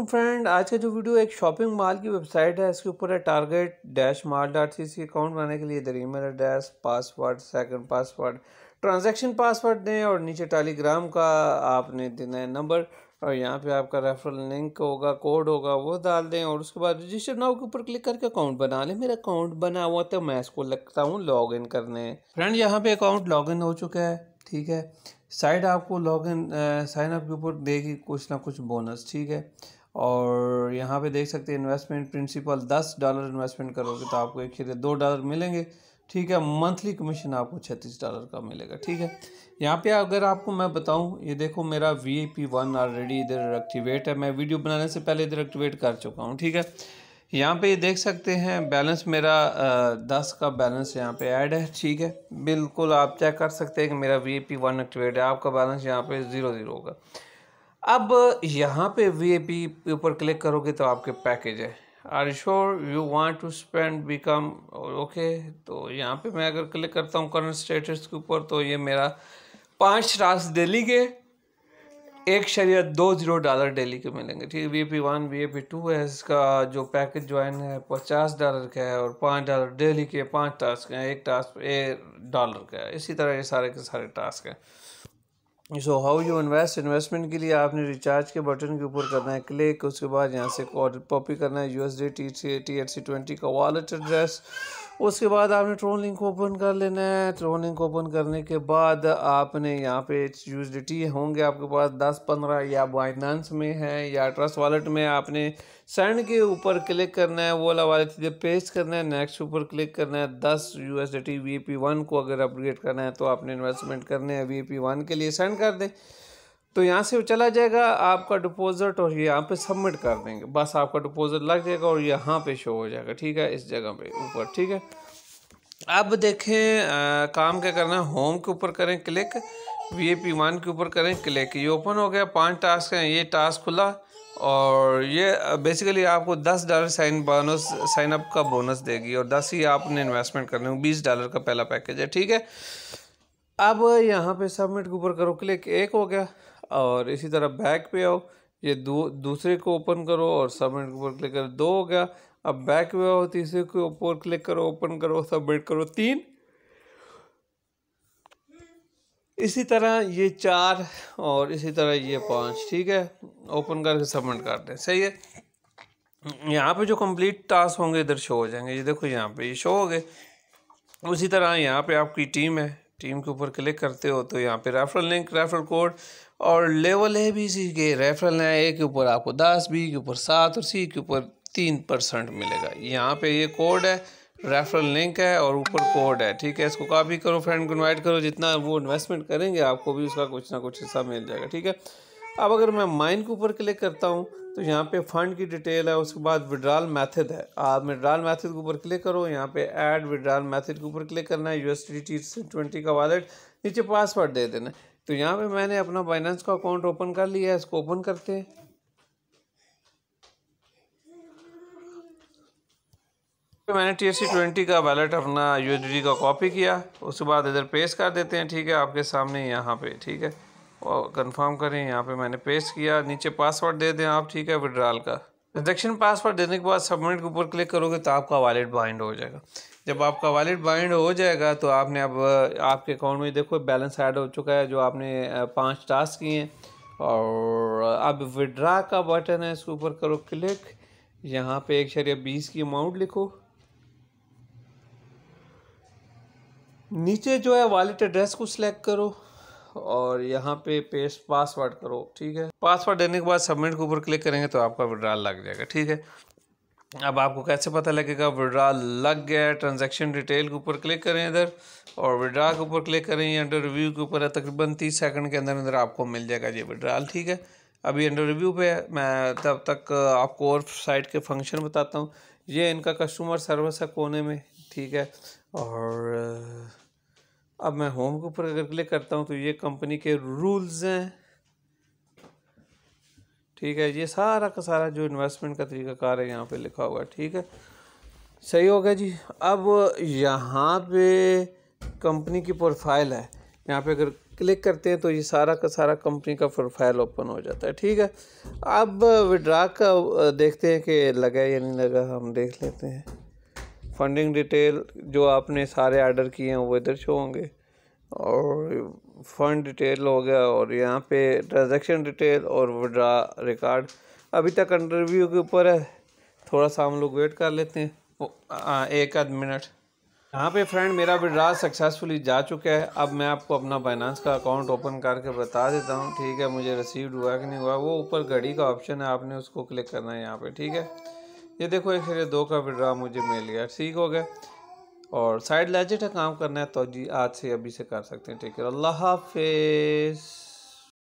friend आज का जो वीडियो एक शॉपिंग मॉल की वेबसाइट है इसके ऊपर है target dash mall dot C C account बनाने के लिए इधर email address password second password transaction password दें और नीचे टेलीग्राम का आपने देना है नंबर और यहाँ पे आपका रेफरल लिंक होगा कोड होगा वो डाल दें और उसके बाद रजिस्टर नाउ के ऊपर क्लिक करके अकाउंट बना लें मेरा अकाउंट बना हुआ तो मैं इसको लगता हूँ लॉग इन करने फ्रेंड यहाँ पे अकाउंट लॉग इन हो चुका है ठीक है साइट आपको लॉग इन साइन अप के ऊपर देगी कुछ ना कुछ बोनस ठीक है और यहाँ पे देख सकते हैं इन्वेस्टमेंट प्रिंसिपल दस डॉलर इन्वेस्टमेंट करोगे तो आपको एक खरीद दो डॉलर मिलेंगे ठीक है मंथली कमीशन आपको छत्तीस डॉलर का मिलेगा ठीक है यहाँ पे अगर आपको मैं बताऊँ ये देखो मेरा V I P one already इधर एक्टिवेट है मैं वीडियो बनाने से पहले इधर एक्टिवेट कर चुका हूँ ठीक है यहाँ पे ये देख सकते हैं बैलेंस मेरा दस का बैलेंस यहाँ पे ऐड है ठीक है बिल्कुल आप चेक कर सकते हैं कि मेरा V I P one activate है आपका बैलेंस यहाँ पे ज़ीरो ज़ीरो होगा अब यहाँ पे वी पी के ऊपर क्लिक करोगे तो आपके पैकेज है are sure you want to spend become okay तो यहाँ पे मैं अगर क्लिक करता हूँ करंट स्टेटस के ऊपर तो ये मेरा पाँच रास डेली के एक शरीर दो जीरो डॉलर डेली के मिलेंगे ठीक है V A P one V A P two है इसका जो पैकेज ज्वाइन है पचास डॉलर का है और पाँच डॉलर डेली के पाँच टास्क हैं एक टास्क ए डॉलर का है इसी तरह ये सारे के सारे टास्क हैं so how you invest investment के लिए आपने रिचार्ज के बटन के ऊपर करना है क्लिक उसके बाद यहाँ से कॉपी करना है U S D T C T at C twenty का वॉलेट एड्रेस उसके बाद आपने ट्रोन लिंक ओपन कर लेना है ट्रोन लिंक ओपन करने के बाद आपने यहाँ पे यूजलिटी होंगे आपके पास दस पंद्रह या बाइनानस में है या ट्रस्ट वॉलेट में आपने सेंड के ऊपर क्लिक करना है वो अला वाले चीज़ें पेस्ट करना है नेक्स्ट ऊपर क्लिक करना है दस U S D T V P one को अगर अपग्रेड करना है तो आपने इन्वेस्टमेंट करने है वी पी वन के लिए सेंड कर दें तो यहाँ से चला जाएगा आपका डिपोज़िट और यहाँ पे सबमिट कर देंगे बस आपका डिपोज़िट लग जाएगा और यहाँ पे शो हो जाएगा ठीक है इस जगह पे ऊपर ठीक है अब देखें आ, काम क्या करना है होम के ऊपर करें click V A P one के ऊपर करें क्लिक ये ओपन हो गया पांच टास्क हैं ये टास्क खुला और ये बेसिकली आपको दस डॉलर साइन बोनस साइनअप का बोनस देगी और दस ही आपने इन्वेस्टमेंट करने बीस डॉलर का पहला पैकेज है ठीक है अब यहाँ पे सबमिट के ऊपर करो क्लिक एक हो गया और इसी तरह बैक पे आओ ये दो दूसरे को ओपन करो और सबमिट के ऊपर क्लिक करो दो हो गया अब बैक पे आओ तीसरे के ऊपर क्लिक करो ओपन करो सबमिट करो तीन इसी तरह ये चार और इसी तरह ये पाँच ठीक है ओपन करके सबमिट कर दें सही है यहाँ पे जो कंप्लीट टास्क होंगे इधर शो हो जाएंगे ये देखो यहाँ पे ये शो हो गए उसी तरह यहाँ पे आपकी टीम है टीम के ऊपर क्लिक करते हो तो यहाँ पे रेफरल लिंक रेफरल कोड और लेवल है भी सी के रेफरल है ए के ऊपर आपको दस बी के ऊपर सात और सी के ऊपर तीन परसेंट मिलेगा यहाँ पे ये कोड है रेफरल लिंक है और ऊपर कोड है ठीक है इसको कॉपी करो फ्रेंड को इन्वाइट करो जितना वो इन्वेस्टमेंट करेंगे आपको भी उसका कुछ ना कुछ हिस्सा मिल जाएगा ठीक है अब अगर मैं माइन के ऊपर क्लिक करता हूँ तो यहाँ पे फंड की डिटेल है उसके बाद विड्रॉल मेथड है आप विड्रॉल मेथड के ऊपर क्लिक करो यहाँ पे ऐड विड्रॉल मेथड के ऊपर क्लिक करना है यू एस ट्वेंटी का वॉलेट नीचे पासवर्ड दे देना तो यहाँ पे मैंने अपना बाइनेंस का अकाउंट ओपन कर लिया है इसको ओपन करते हैं मैंने टी एस सी ट्वेंटी का वैलेट अपना यू का कॉपी किया उसके बाद इधर पेश कर देते हैं ठीक है आपके सामने यहाँ पे ठीक है और कंफर्म करें यहाँ पे मैंने पेस्ट किया नीचे पासवर्ड दे दें आप ठीक है विड्रॉल का ट्रांजेक्शन पासवर्ड देने के बाद सबमिट के ऊपर क्लिक करोगे तो आपका वॉलेट बाइंड हो जाएगा जब आपका वॉलेट बाइंड हो जाएगा तो आपने अब आपके अकाउंट में देखो बैलेंस ऐड हो चुका है जो आपने पाँच टास्क किए हैं और अब विड्रा का बटन है इसके ऊपर करो क्लिक यहाँ पे एक शरिया बीस की अमाउंट लिखो नीचे जो है वॉलेट एड्रेस को सिलेक्ट करो और यहाँ पे पेस्ट पासवर्ड करो ठीक है पासवर्ड देने के बाद सबमिट के ऊपर क्लिक करेंगे तो आपका विड्रॉल लग जाएगा ठीक है अब आपको कैसे पता लगेगा विड्रॉल लग गया ट्रांजेक्शन डिटेल के ऊपर क्लिक करें इधर और विड्रॉल के ऊपर क्लिक करें ये अंडर रिव्यू के ऊपर है तकरीबन तीस सेकंड के अंदर अंदर आपको मिल जाएगा ये विड्रॉल ठीक है अभी अंडर रिव्यू पे है मैं तब तक आपको और साइट के फंक्शन बताता हूँ ये इनका कस्टमर सर्विस है कोने में ठीक है और अब मैं होम के ऊपर अगर क्लिक करता हूँ तो ये कंपनी के रूल्स हैं ठीक है ये सारा का सारा जो इन्वेस्टमेंट का तरीकाकार है यहाँ पे लिखा हुआ है ठीक है सही हो गया जी अब यहाँ पे कंपनी की प्रोफाइल है यहाँ पे अगर क्लिक करते हैं तो ये सारा का सारा कंपनी का प्रोफाइल ओपन हो जाता है ठीक है अब विड्रा का देखते हैं कि लगा या नहीं लगा हम देख लेते हैं फंडिंग डिटेल जो आपने सारे आर्डर किए हैं वो इधर शो होंगे और फंड डिटेल हो गया और यहाँ पे ट्रांजैक्शन डिटेल और विड्रा रिकॉर्ड अभी तक इंटरव्यू के ऊपर है थोड़ा सा हम लोग वेट कर लेते हैं आ, एक आध मिनट यहाँ पे फ्रेंड मेरा विड्रा सक्सेसफुली जा चुका है अब मैं आपको अपना फाइनेंस का अकाउंट ओपन करके बता देता हूँ ठीक है मुझे रिसीव हुआ कि नहीं हुआ वो ऊपर घड़ी का ऑप्शन है आपने उसको क्लिक करना है यहाँ पर ठीक है ये देखो एक से दो का विड्रा मुझे मिल गया ठीक हो गया और साइड लैजेट का काम करना है तो जी आज से अभी से कर सकते हैं ठीक है अल्लाह हाफिज़